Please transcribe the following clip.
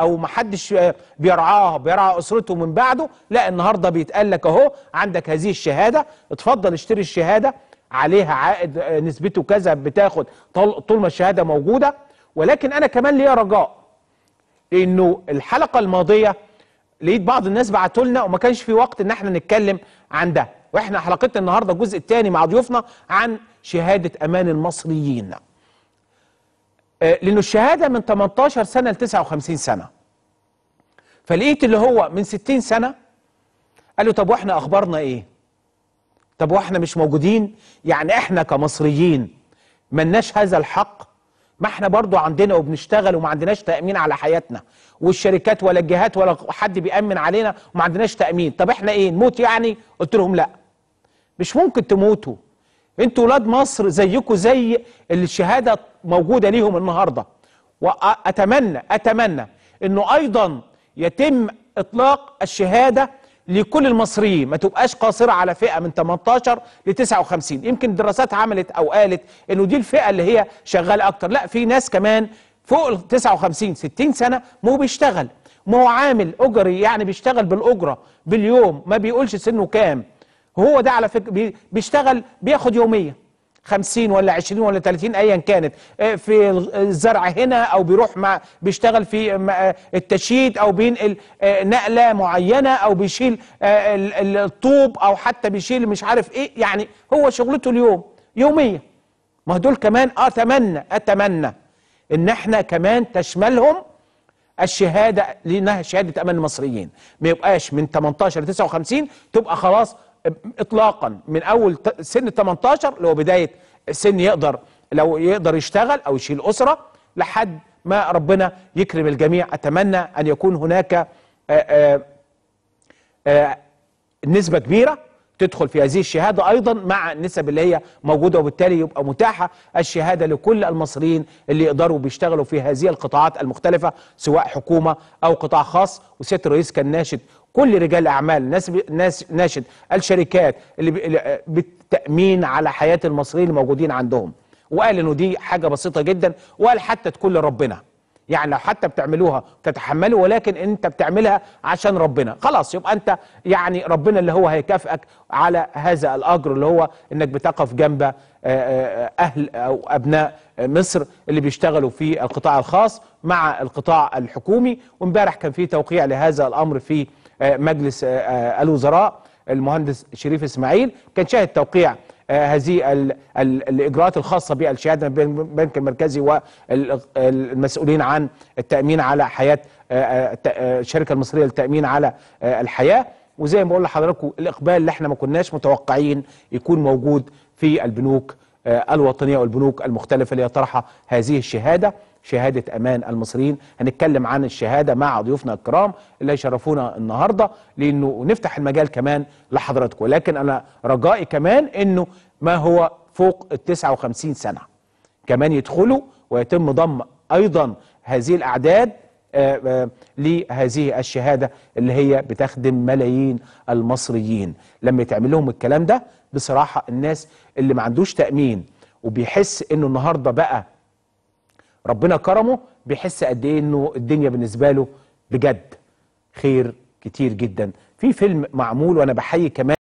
او ما حدش بيرعاها بيرعى اسرته من بعده لا النهارده بيتقال لك اهو عندك هذه الشهاده اتفضل اشتري الشهاده عليها عائد نسبته كذا بتاخد طول ما الشهاده موجوده ولكن انا كمان ليا رجاء انه الحلقه الماضيه لقيت بعض الناس بعتوا لنا وما كانش في وقت ان احنا نتكلم عن ده واحنا حلقتنا النهارده الجزء الثاني مع ضيوفنا عن شهاده امان المصريين آه، لانه الشهاده من 18 سنه ل 59 سنه فلقيت اللي هو من 60 سنه قال له طب واحنا اخبارنا ايه طب واحنا مش موجودين يعني احنا كمصريين ملناش هذا الحق ما احنا برضو عندنا وبنشتغل وما عندناش تامين على حياتنا والشركات ولا الجهات ولا حد بيامن علينا وما عندناش تامين طب احنا ايه نموت يعني قلت لهم لا مش ممكن تموتوا انتوا ولاد مصر زيكم زي اللي الشهاده موجوده ليهم النهارده واتمنى اتمنى انه ايضا يتم اطلاق الشهاده لكل المصريين ما تبقاش قاصره على فئه من 18 ل 59 يمكن الدراسات عملت او قالت انه دي الفئه اللي هي شغاله اكتر لا في ناس كمان فوق ال 59 60 سنه مو بيشتغل ما هو عامل اجري يعني بيشتغل بالاجره باليوم ما بيقولش سنه كام هو ده على فكره بيشتغل بياخد يوميه 50 ولا 20 ولا 30 ايا كانت آه، في الزرع هنا او بيروح مع بيشتغل في آه، آه، التشييد او بينقل نقله معينه او بيشيل الطوب او حتى بيشيل مش عارف ايه يعني هو شغلته اليوم يوميه ما دول كمان اتمنى اتمنى ان احنا كمان تشملهم الشهاده لانها شهاده امان المصريين ما يبقاش من 18 ل 59 تبقى خلاص اطلاقا من اول سن 18 اللي هو بدايه سن يقدر لو يقدر يشتغل او يشيل اسره لحد ما ربنا يكرم الجميع اتمنى ان يكون هناك آآ آآ آآ نسبه كبيره تدخل في هذه الشهادة أيضا مع النسب اللي هي موجودة وبالتالي يبقى متاحة الشهادة لكل المصريين اللي يقدروا بيشتغلوا في هذه القطاعات المختلفة سواء حكومة أو قطاع خاص وسيادة الرئيس كان ناشد كل رجال الأعمال ناس ناشد الشركات اللي بالتأمين على حياة المصريين الموجودين عندهم وقال إنه دي حاجة بسيطة جدا وقال حتى تكون لربنا يعني لو حتى بتعملوها تتحملوا ولكن انت بتعملها عشان ربنا خلاص يبقى انت يعني ربنا اللي هو هيكافئك على هذا الاجر اللي هو انك بتقف جنب آه، آه، اهل او ابناء مصر اللي بيشتغلوا في القطاع الخاص مع القطاع الحكومي وامبارح كان في توقيع لهذا الامر في آه، مجلس الوزراء المهندس شريف اسماعيل كان شاهد توقيع آه، هذه الاجراءات الخاصه بالشهاده بين البنك المركزي والمسؤولين عن التامين على حياه آه، آه، الشركه المصريه للتامين على الحياه وزي ما بقول لحضراتكم الاقبال اللي احنا ما كناش متوقعين يكون موجود في البنوك الوطنيه والبنوك المختلفه اللي هي طرحه هذه الشهاده شهادة أمان المصريين هنتكلم عن الشهادة مع ضيوفنا الكرام اللي هيشرفونا النهاردة لأنه نفتح المجال كمان لحضراتكم ولكن أنا رجائي كمان أنه ما هو فوق ال 59 سنة كمان يدخلوا ويتم ضم أيضا هذه الأعداد آه، آه، لهذه الشهادة اللي هي بتخدم ملايين المصريين لما يتعمل لهم الكلام ده بصراحة الناس اللي ما عندوش تأمين وبيحس انه النهاردة بقى ربنا كرمه بيحس قد ايه انه الدنيا بالنسبه له بجد خير كتير جدا في فيلم معمول وانا بحيي كمان